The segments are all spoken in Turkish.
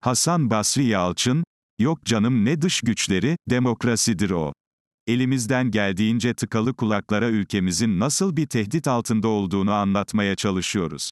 Hasan Basri Yalçın, yok canım ne dış güçleri, demokrasidir o. Elimizden geldiğince tıkalı kulaklara ülkemizin nasıl bir tehdit altında olduğunu anlatmaya çalışıyoruz.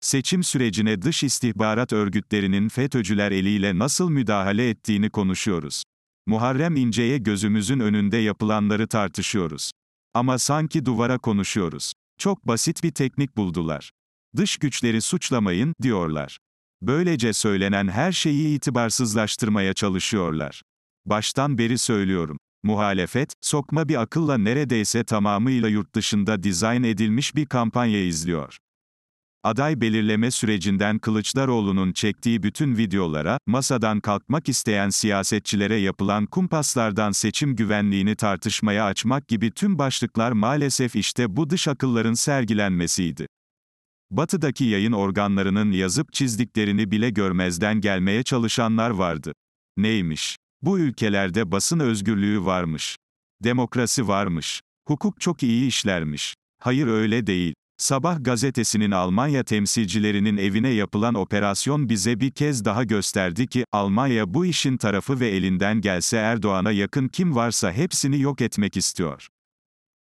Seçim sürecine dış istihbarat örgütlerinin FETÖ'cüler eliyle nasıl müdahale ettiğini konuşuyoruz. Muharrem İnce'ye gözümüzün önünde yapılanları tartışıyoruz. Ama sanki duvara konuşuyoruz. Çok basit bir teknik buldular. Dış güçleri suçlamayın, diyorlar. Böylece söylenen her şeyi itibarsızlaştırmaya çalışıyorlar. Baştan beri söylüyorum. Muhalefet, sokma bir akılla neredeyse tamamıyla yurt dışında dizayn edilmiş bir kampanya izliyor. Aday belirleme sürecinden Kılıçdaroğlu'nun çektiği bütün videolara, masadan kalkmak isteyen siyasetçilere yapılan kumpaslardan seçim güvenliğini tartışmaya açmak gibi tüm başlıklar maalesef işte bu dış akılların sergilenmesiydi. Batı'daki yayın organlarının yazıp çizdiklerini bile görmezden gelmeye çalışanlar vardı. Neymiş? Bu ülkelerde basın özgürlüğü varmış. Demokrasi varmış. Hukuk çok iyi işlermiş. Hayır öyle değil. Sabah gazetesinin Almanya temsilcilerinin evine yapılan operasyon bize bir kez daha gösterdi ki, Almanya bu işin tarafı ve elinden gelse Erdoğan'a yakın kim varsa hepsini yok etmek istiyor.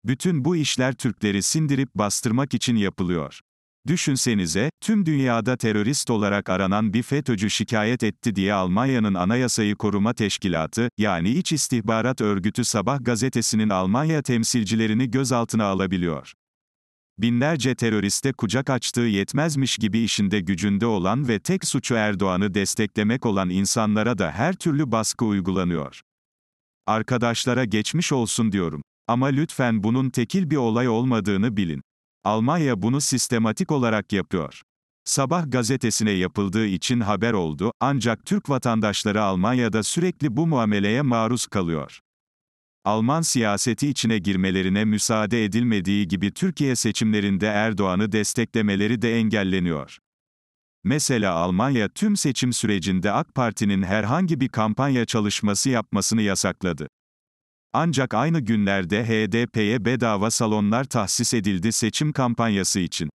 Bütün bu işler Türkleri sindirip bastırmak için yapılıyor. Düşünsenize, tüm dünyada terörist olarak aranan bir FETÖ'cü şikayet etti diye Almanya'nın Anayasayı Koruma Teşkilatı, yani İç İstihbarat Örgütü Sabah gazetesinin Almanya temsilcilerini gözaltına alabiliyor. Binlerce teröriste kucak açtığı yetmezmiş gibi işinde gücünde olan ve tek suçu Erdoğan'ı desteklemek olan insanlara da her türlü baskı uygulanıyor. Arkadaşlara geçmiş olsun diyorum. Ama lütfen bunun tekil bir olay olmadığını bilin. Almanya bunu sistematik olarak yapıyor. Sabah gazetesine yapıldığı için haber oldu, ancak Türk vatandaşları Almanya'da sürekli bu muameleye maruz kalıyor. Alman siyaseti içine girmelerine müsaade edilmediği gibi Türkiye seçimlerinde Erdoğan'ı desteklemeleri de engelleniyor. Mesela Almanya tüm seçim sürecinde AK Parti'nin herhangi bir kampanya çalışması yapmasını yasakladı. Ancak aynı günlerde HDP'ye bedava salonlar tahsis edildi seçim kampanyası için.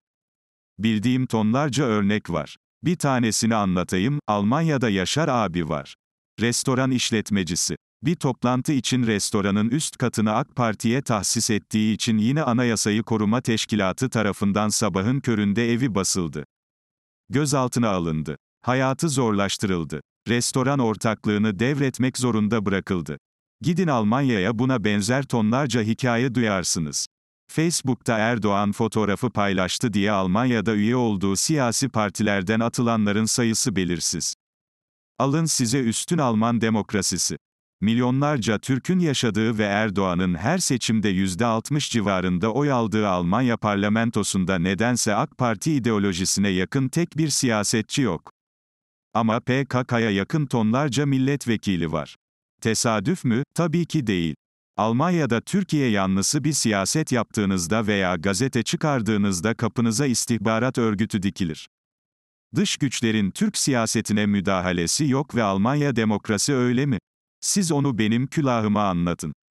Bildiğim tonlarca örnek var. Bir tanesini anlatayım, Almanya'da Yaşar abi var. Restoran işletmecisi. Bir toplantı için restoranın üst katını AK Parti'ye tahsis ettiği için yine Anayasayı Koruma Teşkilatı tarafından sabahın köründe evi basıldı. Gözaltına alındı. Hayatı zorlaştırıldı. Restoran ortaklığını devretmek zorunda bırakıldı. Gidin Almanya'ya buna benzer tonlarca hikaye duyarsınız. Facebook'ta Erdoğan fotoğrafı paylaştı diye Almanya'da üye olduğu siyasi partilerden atılanların sayısı belirsiz. Alın size üstün Alman demokrasisi. Milyonlarca Türk'ün yaşadığı ve Erdoğan'ın her seçimde %60 civarında oy aldığı Almanya parlamentosunda nedense AK Parti ideolojisine yakın tek bir siyasetçi yok. Ama PKK'ya yakın tonlarca milletvekili var. Tesadüf mü? Tabii ki değil. Almanya'da Türkiye yanlısı bir siyaset yaptığınızda veya gazete çıkardığınızda kapınıza istihbarat örgütü dikilir. Dış güçlerin Türk siyasetine müdahalesi yok ve Almanya demokrasi öyle mi? Siz onu benim külahıma anlatın.